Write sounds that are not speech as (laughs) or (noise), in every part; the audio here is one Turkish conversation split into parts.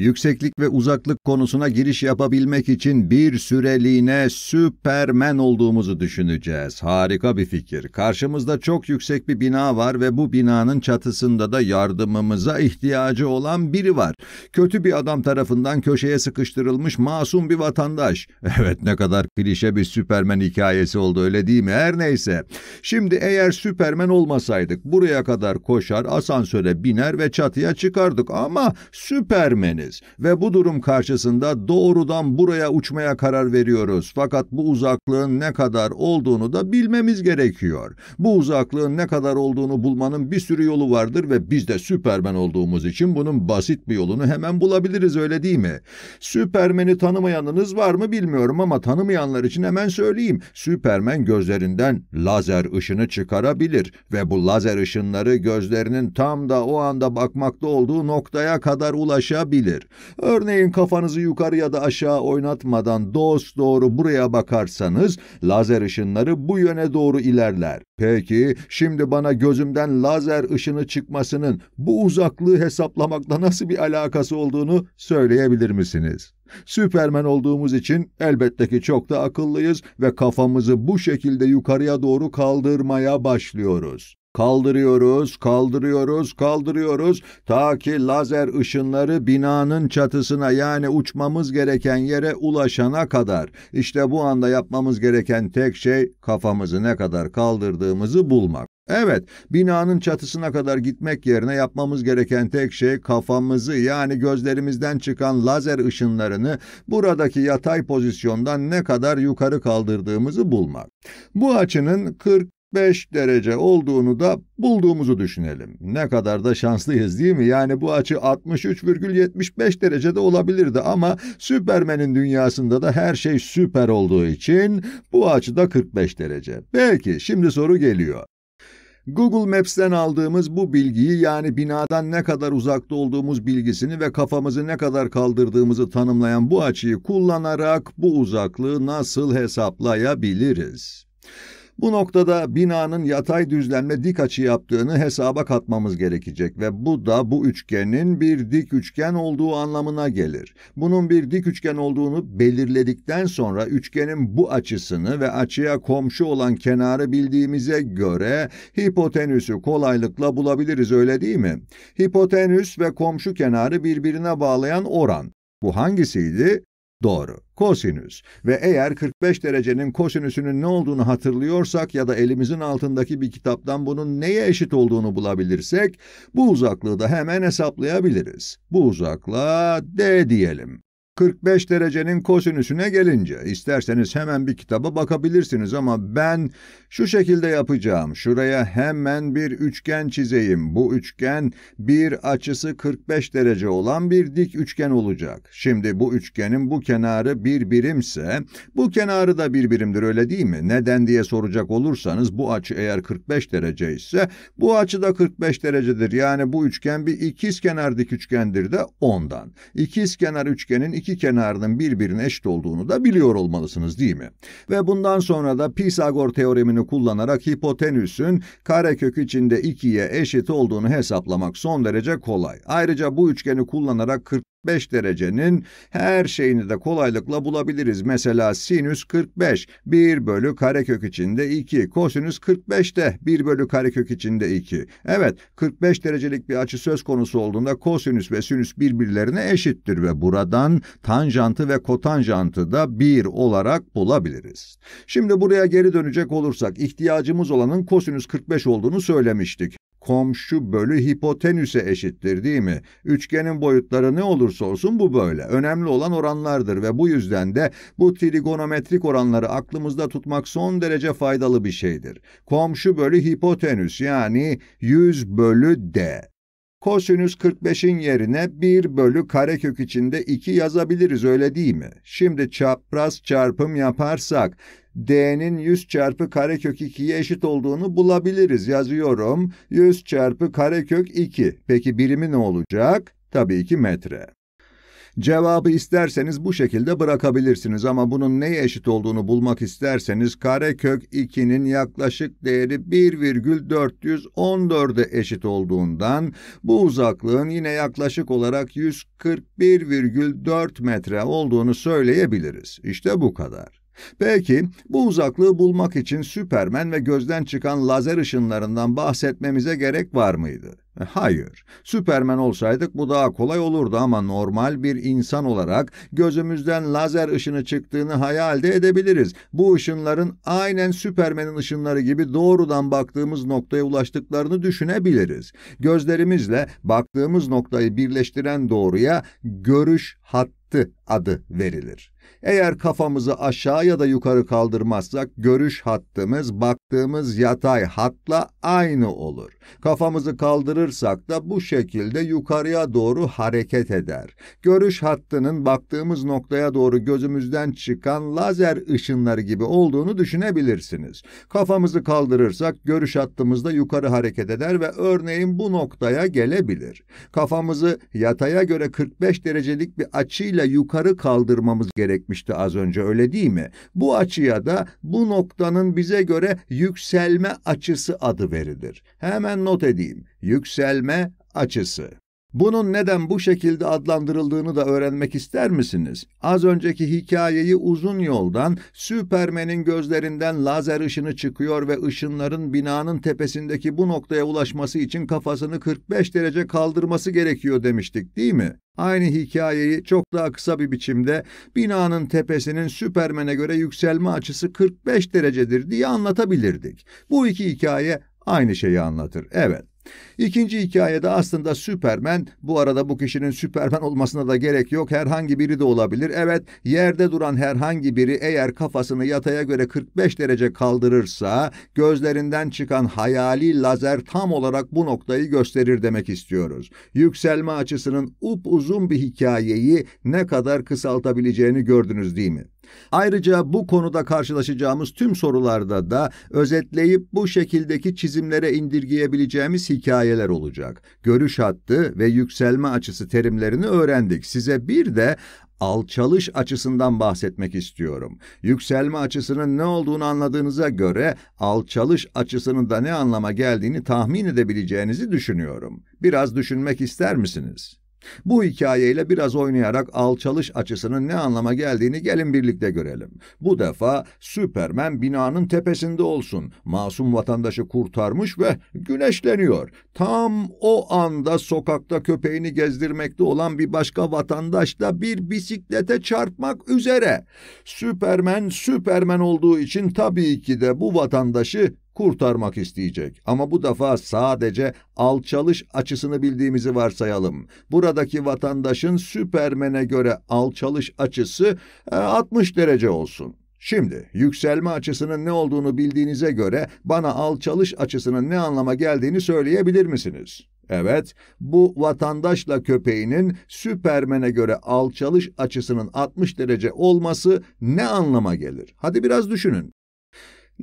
yükseklik ve uzaklık konusuna giriş yapabilmek için bir süreliğine süpermen olduğumuzu düşüneceğiz. Harika bir fikir. Karşımızda çok yüksek bir bina var ve bu binanın çatısında da yardımımıza ihtiyacı olan biri var. Kötü bir adam tarafından köşeye sıkıştırılmış masum bir vatandaş. (laughs) Evet ne kadar klişe bir süpermen hikayesi oldu öyle değil mi? Her neyse. Şimdi eğer süpermen olmasaydık buraya kadar koşar, asansöre biner ve çatıya çıkardık ama süpermeniz değiliz ve bu durum karşısında doğrudan buraya uçmaya karar veriyoruz. Fakat bu uzaklığın ne kadar olduğunu da bilmemiz gerekiyor. Bu uzaklığın ne kadar olduğunu bulmanın bir sürü yolu vardır ve biz de Süpermen olduğumuz için bunun basit bir yolunu hemen bulabiliriz öyle değil mi? Süpermen'i tanımayanınız var mı bilmiyorum ama tanımayanlar için hemen söyleyeyim. Süpermen gözlerinden lazer ışını çıkarabilir ve bu lazer ışınları gözlerinin tam da o anda bakmakta olduğu noktaya kadar ulaşabilir olabilir. Örneğin kafanızı yukarı ya da aşağı oynatmadan dost doğru buraya bakarsanız lazer ışınları bu yöne doğru ilerler. Peki şimdi bana gözümden lazer ışını çıkmasının bu uzaklığı hesaplamakla nasıl bir alakası olduğunu söyleyebilir misiniz? Süpermen olduğumuz için elbette ki çok da akıllıyız ve kafamızı bu şekilde yukarıya doğru kaldırmaya başlıyoruz. Kaldırıyoruz, kaldırıyoruz, kaldırıyoruz ta ki lazer ışınları binanın çatısına yani uçmamız gereken yere ulaşana kadar. İşte bu anda yapmamız gereken tek şey kafamızı ne kadar kaldırdığımızı bulmak. Evet, binanın çatısına kadar gitmek yerine yapmamız gereken tek şey kafamızı yani gözlerimizden çıkan lazer ışınlarını buradaki yatay pozisyondan ne kadar yukarı kaldırdığımızı bulmak. Bu açının 40 45 derece olduğunu da bulduğumuzu düşünelim. Ne kadar da şanslıyız değil mi? Yani bu açı 63,75 derecede olabilirdi ama Süpermen'in dünyasında da her şey süper olduğu için bu açı da 45 derece. Peki şimdi soru geliyor. Google Maps'ten aldığımız bu bilgiyi yani binadan ne kadar uzakta olduğumuz bilgisini ve kafamızı ne kadar kaldırdığımızı tanımlayan bu açıyı kullanarak bu uzaklığı nasıl hesaplayabiliriz? Bu noktada binanın yatay düzlemle dik açı yaptığını hesaba katmamız gerekecek ve bu da bu üçgenin bir dik üçgen olduğu anlamına gelir. Bunun bir dik üçgen olduğunu belirledikten sonra üçgenin bu açısını ve açıya komşu olan kenarı bildiğimize göre hipotenüsü kolaylıkla bulabiliriz öyle değil mi? Hipotenüs ve komşu kenarı birbirine bağlayan oran. Bu hangisiydi? Doğru. Kosinüs. Ve eğer 45 derecenin kosinüsünün ne olduğunu hatırlıyorsak ya da elimizin altındaki bir kitaptan bunun neye eşit olduğunu bulabilirsek, bu uzaklığı da hemen hesaplayabiliriz. Bu uzaklığa D diyelim. 45 derecenin kosinüsüne gelince isterseniz hemen bir kitaba bakabilirsiniz ama ben şu şekilde yapacağım. Şuraya hemen bir üçgen çizeyim. Bu üçgen bir açısı 45 derece olan bir dik üçgen olacak. Şimdi bu üçgenin bu kenarı bir birimse bu kenarı da bir birimdir öyle değil mi? Neden diye soracak olursanız bu açı eğer 45 derece ise bu açı da 45 derecedir. Yani bu üçgen bir ikizkenar dik üçgendir de ondan. İkizkenar üçgenin iki iki kenarının birbirine eşit olduğunu da biliyor olmalısınız değil mi? Ve bundan sonra da Pisagor teoremini kullanarak hipotenüsün karekök içinde 2'ye eşit olduğunu hesaplamak son derece kolay. Ayrıca bu üçgeni kullanarak 40 45 derecenin her şeyini de kolaylıkla bulabiliriz. Mesela sinüs 45, 1 bölü karekök içinde 2, kosinüs 45 de 1 bölü karekök içinde 2. Evet, 45 derecelik bir açı söz konusu olduğunda kosinüs ve sinüs birbirlerine eşittir ve buradan tanjantı ve kotanjantı da 1 olarak bulabiliriz. Şimdi buraya geri dönecek olursak, ihtiyacımız olanın kosinüs 45 olduğunu söylemiştik komşu bölü hipotenüse eşittir değil mi? Üçgenin boyutları ne olursa olsun bu böyle. Önemli olan oranlardır ve bu yüzden de bu trigonometrik oranları aklımızda tutmak son derece faydalı bir şeydir. Komşu bölü hipotenüs yani 100 bölü d. Kosinüs 45'in yerine 1 bölü karekök içinde 2 yazabiliriz öyle değil mi? Şimdi çapraz çarpım yaparsak d'nin 100 çarpı karekök 2'ye eşit olduğunu bulabiliriz. Yazıyorum 100 çarpı karekök 2. Peki birimi ne olacak? Tabii ki metre. Cevabı isterseniz bu şekilde bırakabilirsiniz ama bunun neye eşit olduğunu bulmak isterseniz karekök 2'nin yaklaşık değeri 1,414'e eşit olduğundan bu uzaklığın yine yaklaşık olarak 141,4 metre olduğunu söyleyebiliriz. İşte bu kadar. Peki, bu uzaklığı bulmak için Süpermen ve gözden çıkan lazer ışınlarından bahsetmemize gerek var mıydı? E, hayır, Süpermen olsaydık bu daha kolay olurdu ama normal bir insan olarak gözümüzden lazer ışını çıktığını hayal de edebiliriz. Bu ışınların aynen Süpermen'in ışınları gibi doğrudan baktığımız noktaya ulaştıklarını düşünebiliriz. Gözlerimizle baktığımız noktayı birleştiren doğruya görüş hattı adı verilir. Eğer kafamızı aşağı ya da yukarı kaldırmazsak görüş hattımız baktığımız yatay hatla aynı olur. Kafamızı kaldırır alırsak da bu şekilde yukarıya doğru hareket eder. Görüş hattının baktığımız noktaya doğru gözümüzden çıkan lazer ışınları gibi olduğunu düşünebilirsiniz. Kafamızı kaldırırsak görüş hattımız da yukarı hareket eder ve örneğin bu noktaya gelebilir. Kafamızı yataya göre 45 derecelik bir açıyla yukarı kaldırmamız gerekmişti az önce öyle değil mi? Bu açıya da bu noktanın bize göre yükselme açısı adı verilir. Hemen not edeyim yükselme açısı. Bunun neden bu şekilde adlandırıldığını da öğrenmek ister misiniz? Az önceki hikayeyi uzun yoldan Süpermen'in gözlerinden lazer ışını çıkıyor ve ışınların binanın tepesindeki bu noktaya ulaşması için kafasını 45 derece kaldırması gerekiyor demiştik değil mi? Aynı hikayeyi çok daha kısa bir biçimde binanın tepesinin Süpermen'e göre yükselme açısı 45 derecedir diye anlatabilirdik. Bu iki hikaye aynı şeyi anlatır. Evet. İkinci hikayede aslında Süpermen, bu arada bu kişinin Süpermen olmasına da gerek yok, herhangi biri de olabilir. Evet, yerde duran herhangi biri eğer kafasını yataya göre 45 derece kaldırırsa, gözlerinden çıkan hayali lazer tam olarak bu noktayı gösterir demek istiyoruz. Yükselme açısının up uzun bir hikayeyi ne kadar kısaltabileceğini gördünüz değil mi? Ayrıca bu konuda karşılaşacağımız tüm sorularda da özetleyip bu şekildeki çizimlere indirgeyebileceğimiz hikayeler olacak. Görüş hattı ve yükselme açısı terimlerini öğrendik. Size bir de alçalış açısından bahsetmek istiyorum. Yükselme açısının ne olduğunu anladığınıza göre alçalış açısının da ne anlama geldiğini tahmin edebileceğinizi düşünüyorum. Biraz düşünmek ister misiniz? Bu hikayeyle biraz oynayarak alçalış açısının ne anlama geldiğini gelin birlikte görelim. Bu defa Süpermen binanın tepesinde olsun. Masum vatandaşı kurtarmış ve güneşleniyor. Tam o anda sokakta köpeğini gezdirmekte olan bir başka vatandaş da bir bisiklete çarpmak üzere. Süpermen Süpermen olduğu için tabii ki de bu vatandaşı kurtarmak isteyecek. Ama bu defa sadece alçalış açısını bildiğimizi varsayalım. Buradaki vatandaşın Süpermen'e göre alçalış açısı 60 e, derece olsun. Şimdi yükselme açısının ne olduğunu bildiğinize göre bana alçalış açısının ne anlama geldiğini söyleyebilir misiniz? Evet, bu vatandaşla köpeğinin Süpermen'e göre alçalış açısının 60 derece olması ne anlama gelir? Hadi biraz düşünün.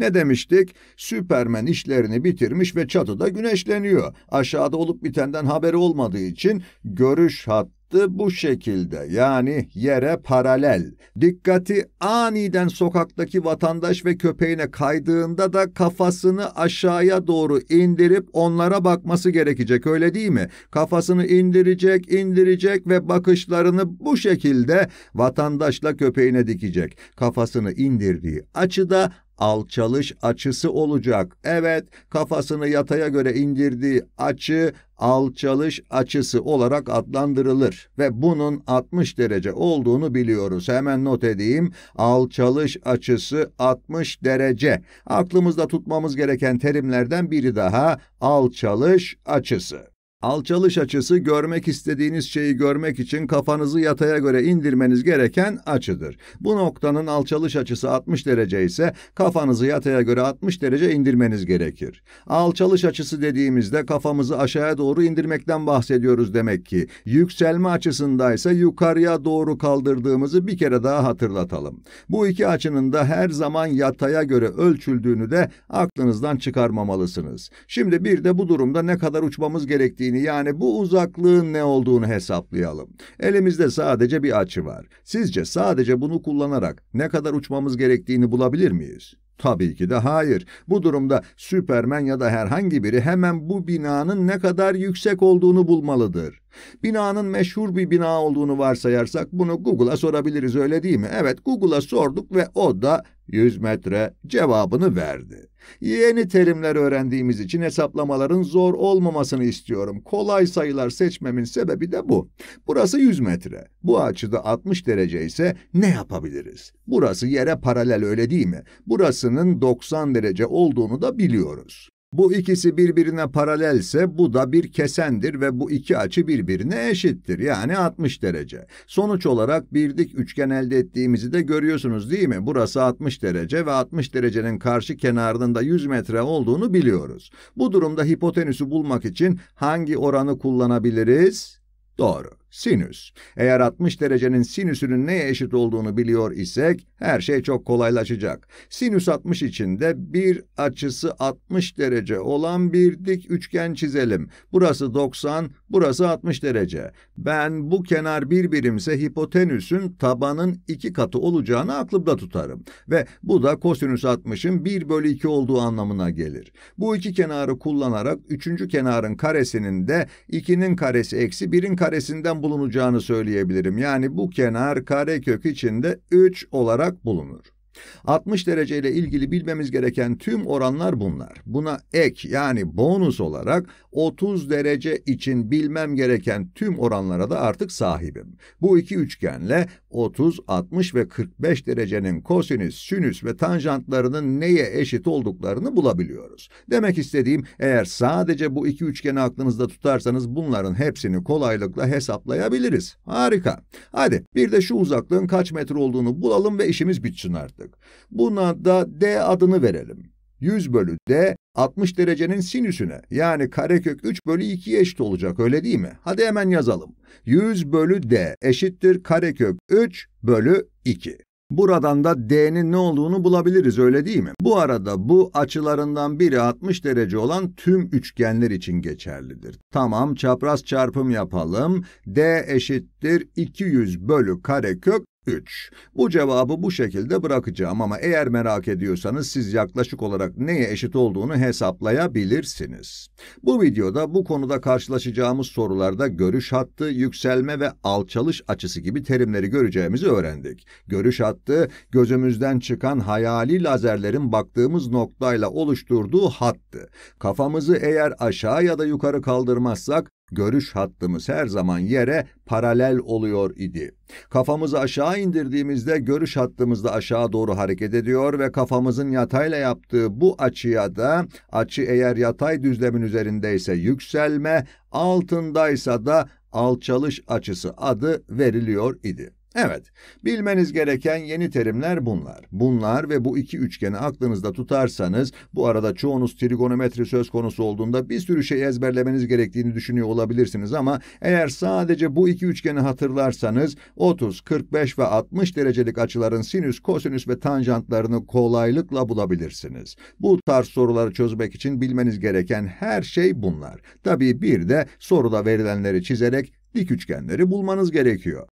Ne demiştik? Süpermen işlerini bitirmiş ve çatıda güneşleniyor. Aşağıda olup bitenden haberi olmadığı için görüş hattı bu şekilde yani yere paralel. Dikkati aniden sokaktaki vatandaş ve köpeğine kaydığında da kafasını aşağıya doğru indirip onlara bakması gerekecek öyle değil mi? Kafasını indirecek, indirecek ve bakışlarını bu şekilde vatandaşla köpeğine dikecek. Kafasını indirdiği açıda alçalış açısı olacak. Evet, kafasını yataya göre indirdiği açı alçalış açısı olarak adlandırılır ve bunun 60 derece olduğunu biliyoruz. Hemen not edeyim. Alçalış açısı 60 derece. Aklımızda tutmamız gereken terimlerden biri daha alçalış açısı. Alçalış açısı görmek istediğiniz şeyi görmek için kafanızı yataya göre indirmeniz gereken açıdır. Bu noktanın alçalış açısı 60 derece ise kafanızı yataya göre 60 derece indirmeniz gerekir. Alçalış açısı dediğimizde kafamızı aşağıya doğru indirmekten bahsediyoruz demek ki. Yükselme açısındaysa yukarıya doğru kaldırdığımızı bir kere daha hatırlatalım. Bu iki açının da her zaman yataya göre ölçüldüğünü de aklınızdan çıkarmamalısınız. Şimdi bir de bu durumda ne kadar uçmamız gerektiğini gerektiğini yani bu uzaklığın ne olduğunu hesaplayalım. Elimizde sadece bir açı var. Sizce sadece bunu kullanarak ne kadar uçmamız gerektiğini bulabilir miyiz? Tabii ki de hayır. Bu durumda Süpermen ya da herhangi biri hemen bu binanın ne kadar yüksek olduğunu bulmalıdır. Binanın meşhur bir bina olduğunu varsayarsak bunu Google'a sorabiliriz öyle değil mi? Evet Google'a sorduk ve o da 100 metre cevabını verdi. Yeni terimler öğrendiğimiz için hesaplamaların zor olmamasını istiyorum. Kolay sayılar seçmemin sebebi de bu. Burası 100 metre. Bu açıda 60 derece ise ne yapabiliriz? Burası yere paralel öyle değil mi? Burasının 90 derece olduğunu da biliyoruz. Bu ikisi birbirine paralelse bu da bir kesendir ve bu iki açı birbirine eşittir. Yani 60 derece. Sonuç olarak bir dik üçgen elde ettiğimizi de görüyorsunuz değil mi? Burası 60 derece ve 60 derecenin karşı kenarının da 100 metre olduğunu biliyoruz. Bu durumda hipotenüsü bulmak için hangi oranı kullanabiliriz? Doğru sinüs. Eğer 60 derecenin sinüsünün neye eşit olduğunu biliyor isek her şey çok kolaylaşacak. Sinüs 60 için de bir açısı 60 derece olan bir dik üçgen çizelim. Burası 90, burası 60 derece. Ben bu kenar bir birimse hipotenüsün tabanın iki katı olacağını aklımda tutarım. Ve bu da kosinüs 60'ın 1 bölü 2 olduğu anlamına gelir. Bu iki kenarı kullanarak üçüncü kenarın karesinin de 2'nin karesi eksi 1'in karesinden bu bulunacağını söyleyebilirim. Yani bu kenar karekök içinde 3 olarak bulunur. 60 dereceyle ilgili bilmemiz gereken tüm oranlar bunlar. Buna ek yani bonus olarak 30 derece için bilmem gereken tüm oranlara da artık sahibim. Bu iki üçgenle 30, 60 ve 45 derecenin kosinüs, sinüs ve tanjantlarının neye eşit olduklarını bulabiliyoruz. Demek istediğim eğer sadece bu iki üçgeni aklınızda tutarsanız bunların hepsini kolaylıkla hesaplayabiliriz. Harika. Hadi bir de şu uzaklığın kaç metre olduğunu bulalım ve işimiz bitsin artık yapmıştık. Buna da D adını verelim. 100 bölü D 60 derecenin sinüsüne yani karekök 3 bölü 2 eşit olacak öyle değil mi? Hadi hemen yazalım. 100 bölü D eşittir karekök 3 bölü 2. Buradan da D'nin ne olduğunu bulabiliriz öyle değil mi? Bu arada bu açılarından biri 60 derece olan tüm üçgenler için geçerlidir. Tamam çapraz çarpım yapalım. D eşittir 200 bölü karekök 3. Bu cevabı bu şekilde bırakacağım ama eğer merak ediyorsanız siz yaklaşık olarak neye eşit olduğunu hesaplayabilirsiniz. Bu videoda bu konuda karşılaşacağımız sorularda görüş hattı, yükselme ve alçalış açısı gibi terimleri göreceğimizi öğrendik. Görüş hattı, gözümüzden çıkan hayali lazerlerin baktığımız noktayla oluşturduğu hattı. Kafamızı eğer aşağı ya da yukarı kaldırmazsak Görüş hattımız her zaman yere paralel oluyor idi. Kafamızı aşağı indirdiğimizde görüş hattımız da aşağı doğru hareket ediyor ve kafamızın yatayla yaptığı bu açıya da açı eğer yatay düzlemin üzerindeyse yükselme, altındaysa da alçalış açısı adı veriliyor idi. Evet, bilmeniz gereken yeni terimler bunlar. Bunlar ve bu iki üçgeni aklınızda tutarsanız, bu arada çoğunuz trigonometri söz konusu olduğunda bir sürü şey ezberlemeniz gerektiğini düşünüyor olabilirsiniz ama eğer sadece bu iki üçgeni hatırlarsanız, 30, 45 ve 60 derecelik açıların sinüs, kosinüs ve tanjantlarını kolaylıkla bulabilirsiniz. Bu tarz soruları çözmek için bilmeniz gereken her şey bunlar. Tabii bir de soruda verilenleri çizerek dik üçgenleri bulmanız gerekiyor.